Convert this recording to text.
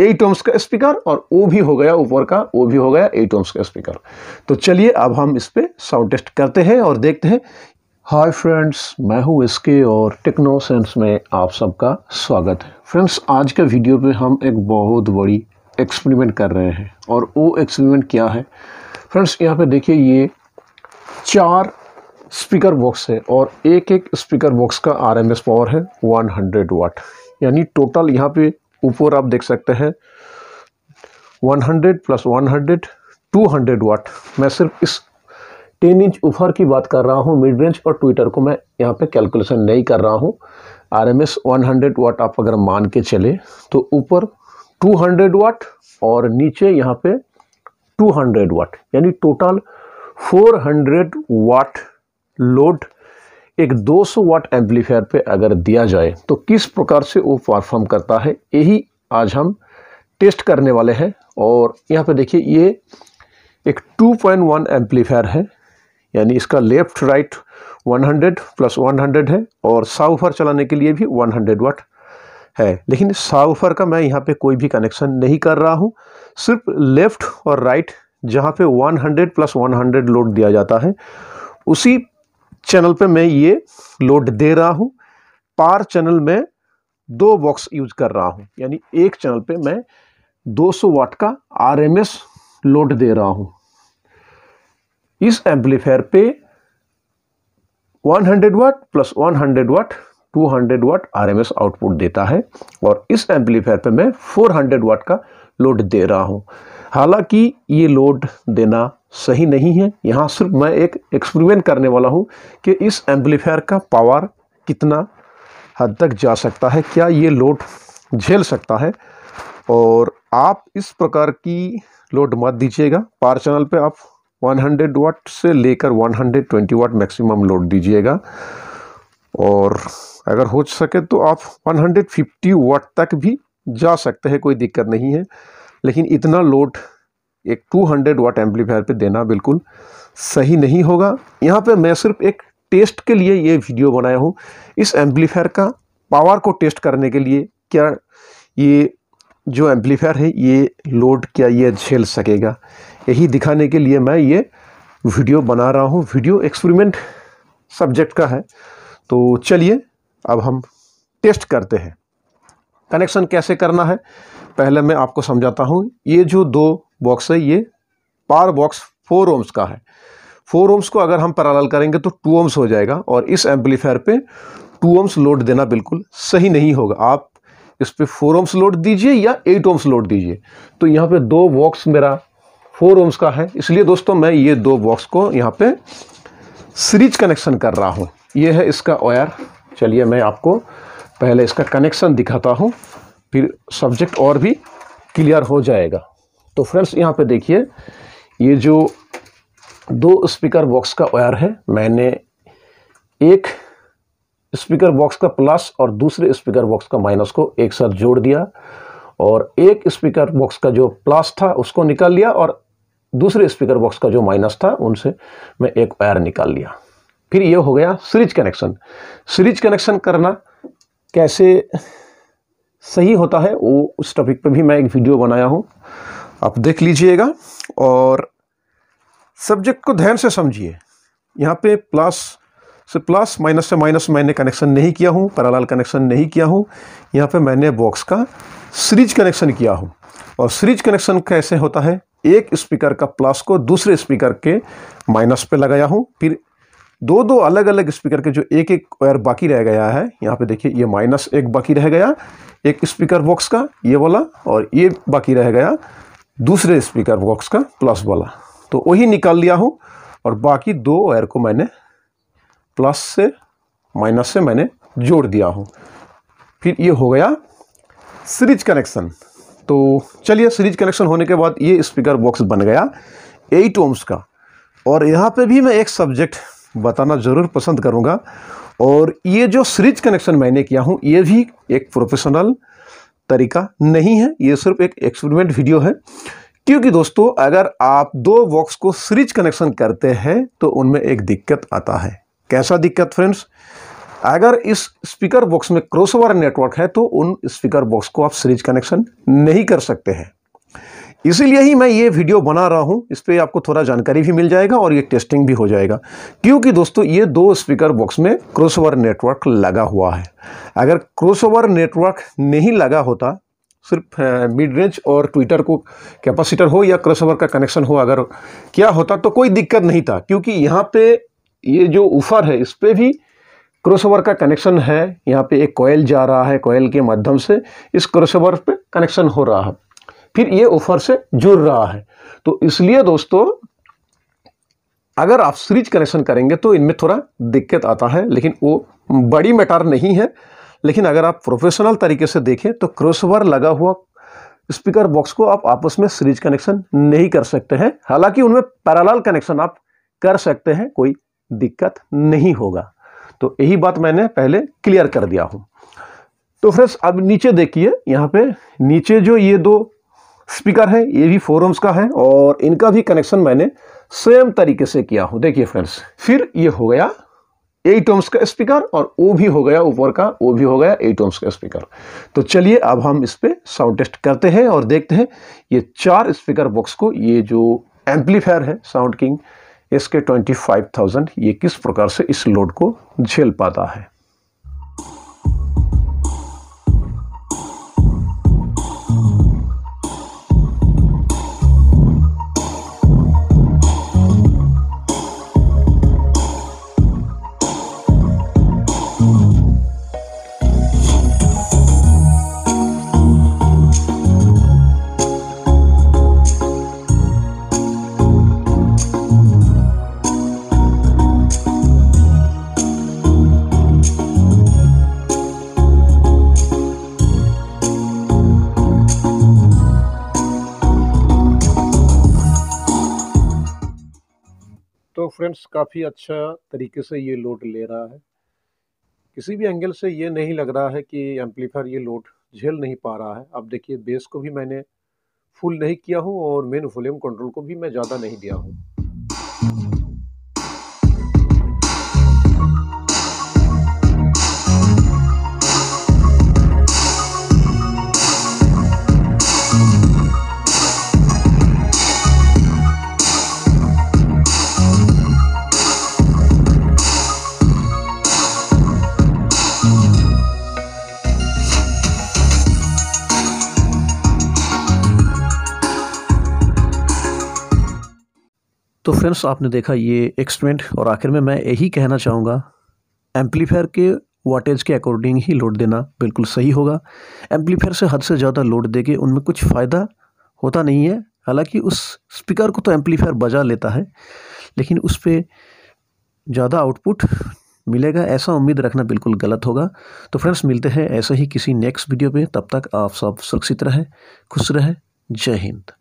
eight ohms का speaker और ओ भी हो गया ऊपर का ओ भी हो गया एट ओम्स का स्पीकर तो चलिए अब हम इस पर साउंड टेस्ट करते हैं और देखते हैं हाय फ्रेंड्स मैं हूं इसके और टेक्नो सेंस में आप सबका स्वागत है फ्रेंड्स आज के वीडियो में हम एक बहुत बड़ी एक्सपेरिमेंट कर रहे हैं और वो एक्सपेरिमेंट क्या है फ्रेंड्स यहाँ पे देखिए ये चार स्पीकर बॉक्स है और एक एक स्पीकर बॉक्स का आरएमएस पावर है 100 वाट यानी टोटल यहाँ पे ऊपर आप देख सकते हैं 100 प्लस 100 200 वाट मैं सिर्फ इस 10 इंच ऊपर की बात कर रहा हूँ मिड रेंज और ट्विटर को मैं यहाँ पे कैलकुलेशन नहीं कर रहा हूँ आरएमएस 100 वाट आप अगर मान के चले तो ऊपर 200 वाट और नीचे यहाँ पे 200 वाट यानी टोटल 400 वाट लोड एक 200 वाट एम्पलीफायर पर अगर दिया जाए तो किस प्रकार से वो परफॉर्म करता है यही आज हम टेस्ट करने वाले हैं और यहाँ पे देखिए ये एक 2.1 एम्पलीफायर है यानी इसका लेफ़्ट राइट 100 प्लस 100 है और साउफर चलाने के लिए भी 100 वाट है लेकिन साउफर का मैं यहाँ पे कोई भी कनेक्शन नहीं कर रहा हूँ सिर्फ लेफ़्ट और राइट जहाँ पे 100 प्लस 100 लोड दिया जाता है उसी चैनल पे मैं ये लोड दे रहा हूँ पार चैनल में दो बॉक्स यूज कर रहा हूँ यानी एक चैनल पे मैं 200 वाट का आरएमएस लोड दे रहा हूँ इस एम्पलीफायर पे 100 watt plus 100 watt 200 watt RMS output देता है और इस एम्पलीफायर पे मैं 400 वाट का लोड दे रहा हूँ हालांकि ये लोड देना सही नहीं है यहाँ सिर्फ मैं एक एक्सपेरिमेंट करने वाला हूँ कि इस एम्पलीफायर का पावर कितना हद तक जा सकता है क्या ये लोड झेल सकता है और आप इस प्रकार की लोड मत दीजिएगा पार चैनल पे आप 100 वाट से लेकर 120 वाट मैक्सिमम लोड दीजिएगा और अगर हो सके तो आप 150 वाट तक भी जा सकते हैं कोई दिक्कत नहीं है लेकिन इतना लोड एक 200 वाट एम्पलीफायर पर देना बिल्कुल सही नहीं होगा यहाँ पे मैं सिर्फ एक टेस्ट के लिए ये वीडियो बनाया हूँ इस एम्पलीफायर का पावर को टेस्ट करने के लिए क्या ये जो एम्पलीफायर है ये लोड क्या ये झेल सकेगा यही दिखाने के लिए मैं ये वीडियो बना रहा हूँ वीडियो एक्सपेरिमेंट सब्जेक्ट का है तो चलिए अब हम टेस्ट करते हैं कनेक्शन कैसे करना है पहले मैं आपको समझाता हूँ ये जो दो बॉक्स है ये पार बॉक्स फोर ओम्स का है फोर ओम्स को अगर हम पैरालल करेंगे तो टू ओम्स हो जाएगा और इस एम्पलीफायर पे टू ओम्स लोड देना बिल्कुल सही नहीं होगा आप इस पर फोर ओम्स लोड दीजिए या एट ओम्स लोड दीजिए तो यहाँ पे दो बॉक्स मेरा फोर ओम्स का है इसलिए दोस्तों मैं ये दो बॉक्स को यहाँ पे सीरीज कनेक्शन कर रहा हूँ ये है इसका ऑयर चलिए मैं आपको पहले इसका कनेक्शन दिखाता हूँ फिर सब्जेक्ट और भी क्लियर हो जाएगा तो फ्रेंड्स यहाँ पे देखिए ये जो दो स्पीकर बॉक्स का वायर है मैंने एक स्पीकर बॉक्स का प्लस और दूसरे स्पीकर बॉक्स का माइनस को एक साथ जोड़ दिया और एक स्पीकर बॉक्स का जो प्लस था उसको निकाल लिया और दूसरे स्पीकर बॉक्स का जो माइनस था उनसे मैं एक वायर निकाल लिया फिर ये हो गया सीरीज कनेक्शन सीरीज कनेक्शन करना कैसे सही होता है वो उस टॉपिक पर भी मैं एक वीडियो बनाया हूँ आप देख लीजिएगा और सब्जेक्ट को ध्यान से समझिए यहाँ पे प्लस से प्लस माइनस से माइनस मैंने कनेक्शन नहीं किया हूँ पैरालाल कनेक्शन नहीं किया हूँ यहाँ पे मैंने बॉक्स का सीरीज कनेक्शन किया हूँ और सीरीज कनेक्शन कैसे होता है एक स्पीकर का प्लस को दूसरे स्पीकर के माइनस पे लगाया हूँ फिर दो दो अलग अलग स्पीकर के जो एक एक वायर बाकी रह गया है यहाँ पे देखिए ये माइनस एक बाकी रह गया एक स्पीकर बॉक्स का ये वाला और ये बाकी रह गया दूसरे स्पीकर बॉक्स का प्लस वाला तो वही निकाल लिया हूँ और बाकी दो वायर को मैंने प्लस से माइनस से मैंने जोड़ दिया हूँ फिर ये हो गया सीरीज कनेक्शन तो चलिए सीरीज कनेक्शन होने के बाद ये स्पीकर बॉक्स बन गया एट ओम्स का और यहाँ पे भी मैं एक सब्जेक्ट बताना ज़रूर पसंद करूँगा और ये जो सीरीज कनेक्शन मैंने किया हूँ ये भी एक प्रोफेशनल तरीका नहीं है ये सिर्फ एक एक्सपेरिमेंट वीडियो है क्योंकि दोस्तों अगर आप दो बॉक्स को सीरीज कनेक्शन करते हैं तो उनमें एक दिक्कत आता है कैसा दिक्कत फ्रेंड्स अगर इस स्पीकर बॉक्स में क्रॉसओवर नेटवर्क है तो उन स्पीकर बॉक्स को आप सीरीज कनेक्शन नहीं कर सकते हैं इसीलिए ही मैं ये वीडियो बना रहा हूँ इस पर आपको थोड़ा जानकारी भी मिल जाएगा और ये टेस्टिंग भी हो जाएगा क्योंकि दोस्तों ये दो स्पीकर बॉक्स में ओवर नेटवर्क लगा हुआ है अगर ओवर नेटवर्क नहीं लगा होता सिर्फ मिड रेंज और ट्विटर को कैपेसिटर हो या ओवर का कनेक्शन हो अगर क्या होता तो कोई दिक्कत नहीं था क्योंकि यहाँ पर ये जो ऊफर है इस पर भी ओवर का कनेक्शन है यहाँ पे एक कोयल जा रहा है कोयल के माध्यम से इस क्रॉसओवर पे कनेक्शन हो रहा है फिर ये ऑफर से जुड़ रहा है तो इसलिए दोस्तों अगर आप सीरीज कनेक्शन करेंगे तो इनमें थोड़ा दिक्कत आता है लेकिन वो बड़ी मैटर नहीं है लेकिन अगर आप प्रोफेशनल तरीके से देखें तो क्रोसवर लगा हुआ स्पीकर बॉक्स को आप आपस में सीरीज कनेक्शन नहीं कर सकते हैं हालांकि उनमें पैराल कनेक्शन आप कर सकते हैं कोई दिक्कत नहीं होगा तो यही बात मैंने पहले क्लियर कर दिया हूँ तो फ्रेंड्स अब नीचे देखिए यहाँ पे नीचे जो ये दो स्पीकर है ये भी फोरम्स का है और इनका भी कनेक्शन मैंने सेम तरीके से किया हूँ देखिए फ्रेंड्स फिर ये हो गया एट ओम्स का स्पीकर और वो भी हो गया ऊपर का वो भी हो गया एट ओम्स का स्पीकर तो चलिए अब हम इस पर साउंड टेस्ट करते हैं और देखते हैं ये चार स्पीकर बॉक्स को ये जो एम्पलीफायर है साउंड किंग इसके ट्वेंटी फाइव थाउजेंड ये किस प्रकार से इस लोड को झेल पाता है फ्रेंड्स काफ़ी अच्छा तरीके से ये लोड ले रहा है किसी भी एंगल से ये नहीं लग रहा है कि एम्पलीफायर ये लोड झेल नहीं पा रहा है अब देखिए बेस को भी मैंने फुल नहीं किया हूँ और मेन वॉल्यूम कंट्रोल को भी मैं ज़्यादा नहीं दिया हूँ तो फ्रेंड्स आपने देखा ये एक्सपेरिमेंट और आखिर में मैं यही कहना चाहूँगा एम्पलीफायर के वाटेज के अकॉर्डिंग ही लोड देना बिल्कुल सही होगा एम्पलीफायर से हद से ज़्यादा लोड दे के उनमें कुछ फ़ायदा होता नहीं है हालांकि उस स्पीकर को तो एम्पलीफायर बजा लेता है लेकिन उस पर ज़्यादा आउटपुट मिलेगा ऐसा उम्मीद रखना बिल्कुल गलत होगा तो फ्रेंड्स मिलते हैं ऐसे ही किसी नेक्स्ट वीडियो पर तब तक आप सब सुरक्षित रहें खुश रहें जय हिंद